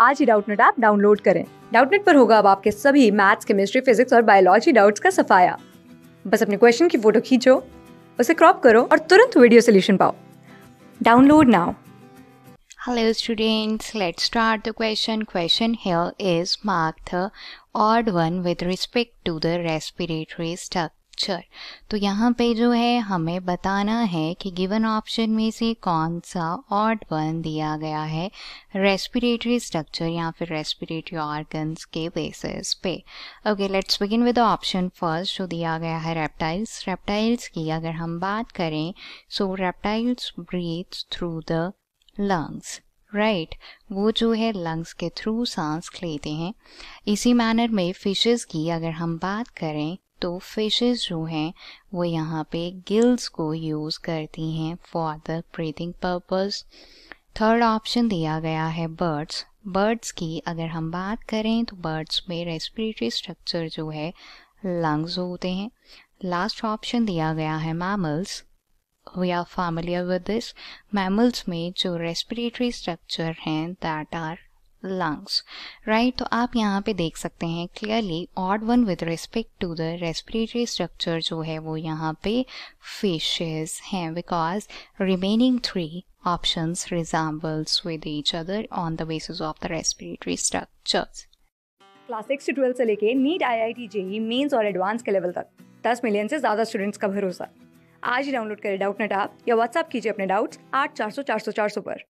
आज ही Doubtnut app download करें डाउटनेट पर होगा अब आपके सभी मैथ्स केमिस्ट्री फिजिक्स और बायोलॉजी डाउट्स का सफाया बस अपने क्वेश्चन की फोटो खींचो उसे क्रॉप करो और तुरंत वीडियो सोल्यूशन पाओ download now hello students let's start the question question here is mark the odd one with respect to the respiratory tract. Structure तो यहाँ पे जो है हमें बताना है कि गिवन ऑप्शन में से कौन सा ऑड वन दिया गया है रेस्पिरेटरी स्ट्रक्चर या फिर रेस्पिरेटरी ऑर्गन्स के बेसिस पे okay let's begin with option first जो दिया गया है रेप्टाइल्स रेप्टाइल्स की अगर हम बात करें so reptiles breathe through the lungs right right. वो जो है लंग्स के थ्रू सांस लेते हैं इसी मैनर में फिशेस की अगर हम बात करें तो फिशेज जो हैं वो यहाँ पे गिल्स को यूज़ करती हैं for the breathing purpose third option दिया गया है बर्ड्स बर्ड्स की अगर हम बात करें तो बर्ड्स में रेस्पिरेटरी स्ट्रक्चर जो है लंग्स होते हैं लास्ट ऑप्शन दिया गया है mammals we are familiar with this mammals में जो रेस्पिरेटरी स्ट्रक्चर हैं दैट आर लंग्स राइट तो आप यहाँ पे देख सकते हैं clearly odd one with respect to the respiratory structure जो है वो यहाँ पे फिशेस हैं because remaining three options resembles with each other on the basis of the respiratory structures. Class six से ट्वेल्थ से लेके NEET I I T JEE mains और एडवांस के लेवल तक दस मिलियन से ज़्यादा स्टूडेंट्स का भरोसा आज ही डाउनलोड करें डाउट नेट आप या व्हाट्सअप कीजिए अपने डाउट्स आठ चार सौ चार सौ चार सौ पर